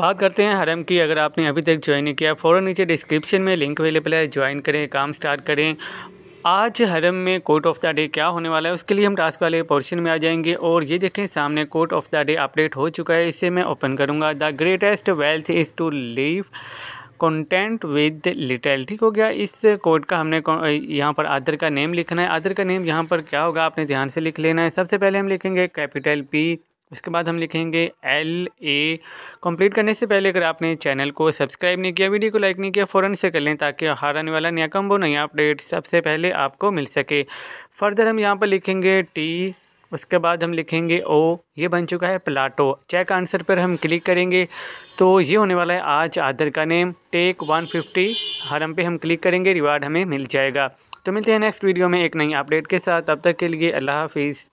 बात करते हैं हरम की अगर आपने अभी तक ज्वाइन नहीं किया फ़ौर नीचे डिस्क्रिप्शन में लिंक अवेलेबल है ज्वाइन करें काम स्टार्ट करें आज हरम में कोर्ट ऑफ द डे क्या होने वाला है उसके लिए हम टास्क वाले पोर्शन में आ जाएंगे और ये देखें सामने quote of the day update हो चुका है इसे मैं ओपन करूँगा the greatest wealth is to live content with little ठीक हो गया इस कोड का हमने यहाँ पर आदर का नेम लिखना है आदर का नेम यहाँ पर क्या होगा आपने ध्यान से लिख लेना है सबसे पहले हम लिखेंगे कैपिटल पी इसके बाद हम लिखेंगे एल ए कंप्लीट करने से पहले अगर आपने चैनल को सब्सक्राइब नहीं किया वीडियो को लाइक नहीं किया फ़ौरन से कर लें ताकि हार आने वाला नया कम्बो नया अपडेट सबसे पहले आपको मिल सके फर्दर हम यहाँ पर लिखेंगे टी उसके बाद हम लिखेंगे ओ ये बन चुका है प्लाटो चेक आंसर पर हम क्लिक करेंगे तो ये होने वाला है आज आदर का नेम टेक वन फिफ्टी हरम पे हम क्लिक करेंगे रिवार्ड हमें मिल जाएगा तो मिलते हैं नेक्स्ट वीडियो में एक नई अपडेट के साथ अब तक के लिए अल्लाह हाफिज़